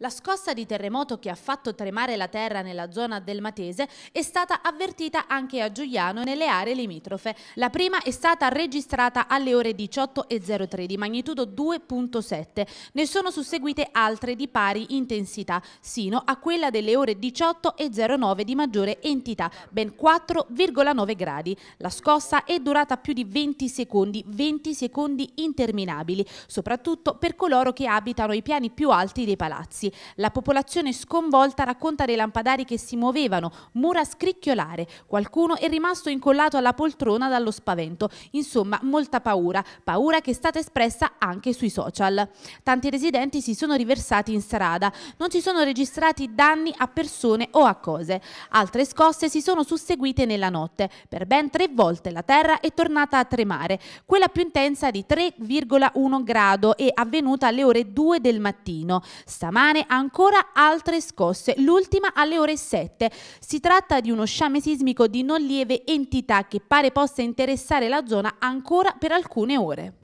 La scossa di terremoto che ha fatto tremare la terra nella zona del Matese è stata avvertita anche a Giuliano nelle aree limitrofe. La prima è stata registrata alle ore 18.03 di magnitudo 2.7. Ne sono susseguite altre di pari intensità, sino a quella delle ore 18.09 di maggiore entità, ben 4,9 gradi. La scossa è durata più di 20 secondi, 20 secondi interminabili, soprattutto per coloro che abitano i piani più alti dei palazzi riflessi. La popolazione sconvolta racconta dei lampadari che si muovevano, mura scricchiolare. Qualcuno è rimasto incollato alla poltrona dallo spavento. Insomma, molta paura, paura che è stata espressa anche sui social. Tanti residenti si sono riversati in strada. Non si sono registrati danni a persone o a cose. Altre scosse si sono susseguite nella notte. Per ben tre volte la terra è tornata a tremare, quella più intensa di 3,1 grado e avvenuta alle ore 2 del mattino. Stamane settimane ancora altre scosse, l'ultima alle ore 7. Si tratta di uno sciame sismico di non lieve entità che pare possa interessare la zona ancora per alcune ore.